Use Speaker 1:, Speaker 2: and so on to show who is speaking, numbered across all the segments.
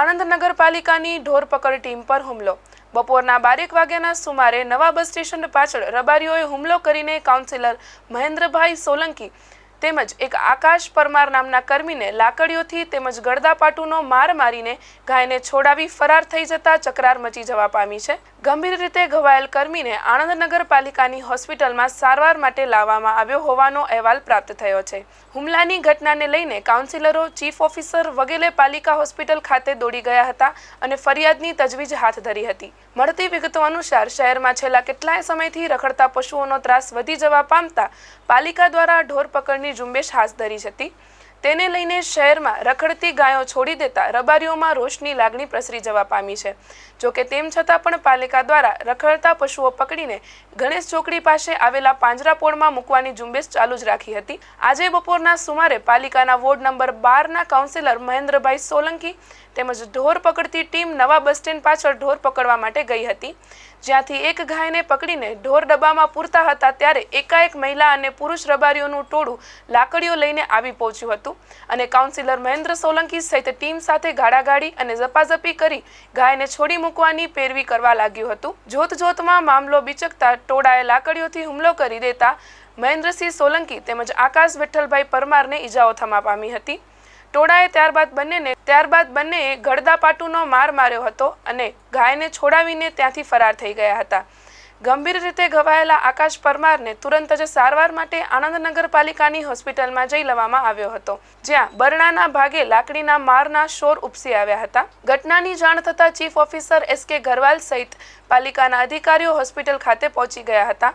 Speaker 1: આણંદ નગરપાલિકાની ઢોરપકડ ટીમ પર હુમલો બપોરના બારેક વાગ્યાના સુમારે નવા બસ સ્ટેશન પાછળ રબારીઓએ હુમલો કરીને કાઉન્સિલર મહેન્દ્રભાઈ સોલંકી તેમજ એક આકાશ પરમાર નામના કર્મીને લાકડીઓથી તેમજ ગળદાપાટુનો માર મારીને ગાયને છોડાવી ફરાર થઈ જતા ચકરાર મચી જવા પામી છે ગંભીર રીતે ઘવાયેલ કર્મીને આણંદ નગરપાલિકાની હોસ્પિટલમાં સારવાર માટે લાવવામાં આવ્યો હોવાનો અહેવાલ પ્રાપ્ત થયો છે હુમલાની ઘટનાને લઈને કાઉન્સિલરો ચીફ ઓફિસર વગેરે પાલિકા હોસ્પિટલ ખાતે દોડી ગયા હતા અને ફરિયાદની તજવીજ હાથ ધરી હતી મળતી વિગતો અનુસાર શહેરમાં છેલ્લા કેટલાય સમયથી રખડતા પશુઓનો ત્રાસ વધી જવા પામતા પાલિકા દ્વારા ઢોર પકડની માટેની ઝુંબેશ હાથ ધરી હતી તેને લઈને શહેરમાં રખડતી ગાયો છોડી દેતા રબારીઓમાં રોષની લાગણી પ્રસરી જવા પામી છે જોકે તેમ છતાં પણ પાલિકા દ્વારા રખડતા પશુઓ પકડીને ગણેશ ચોકડી પાસે આવેલા પાંજરાપોળમાં મૂકવાની ઝુંબેશ ચાલુ જ રાખી હતી આજે બપોરના સુમારે પાલિકાના વોર્ડ નંબર બારના કાઉન્સિલર મહેન્દ્રભાઈ સોલંકી તેમજ ઢોર પકડતી ટીમ નવા બસ સ્ટેન્ડ પાછળ ઢોર પકડવા માટે ગઈ હતી જ્યાંથી એક ગાયને પકડીને ઢોર ડબ્બામાં પૂરતા હતા ત્યારે એકાએક મહિલા અને પુરુષ રબારીઓનું ટોળું લાકડીઓ લઈને આવી પહોંચ્યું હતું અને કાઉન્સિલર મહેન્દ્ર સોલંકી સહિત ટીમ સાથે ગાડાગાડી અને ઝપાઝપી કરી ગાયને છોડી મૂકવાની પેરવી કરવા લાગ્યું હતું જોત જોતમાં મામલો બિચકતા ટોળાએ લાકડીઓથી હુમલો કરી દેતા મહેન્દ્રસિંહ સોલંકી તેમજ આકાશ વિઠ્ઠલભાઈ પરમારને ઇજાઓ થવા પામી હતી ટોળાએ ત્યારબાદ બંનેને ત્યારબાદ બંનેએ ગળદાપાટુનો માર માર્યો હતો અને ગાયને છોડાવીને ત્યાંથી ફરાર થઈ ગયા હતા ગંભીર રીતે ઘવાયેલા આકાશ પરમારને તુરંત જ સારવાર માટે આણંદ નગરપાલિકાની હોસ્પિટલમાં જઈ લેવામાં આવ્યો હતો જ્યાં બરણાના ભાગે લાકડીના મારના શોર ઉપસી આવ્યા હતા ઘટનાની જાણ થતાં ચીફ ઓફિસર એસ કે ગરવાલ સહિત પાલિકાના અધિકારીઓ હોસ્પિટલ ખાતે પહોંચી ગયા હતા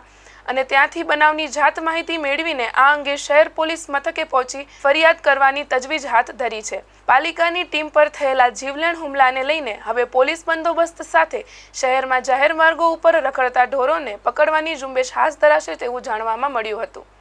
Speaker 1: અને ત્યાંથી બનાવની જાત માહિતી મેળવીને આ અંગે શહેર પોલીસ મથકે પહોંચી ફરિયાદ કરવાની તજવીજ હાથ ધરી છે પાલિકાની ટીમ પર થયેલા જીવલેણ હુમલાને લઈને હવે પોલીસ બંદોબસ્ત સાથે શહેરમાં જાહેર માર્ગો ઉપર રખડતા ઢોરોને પકડવાની ઝુંબેશ હાથ ધરાશે તેવું જાણવામાં મળ્યું હતું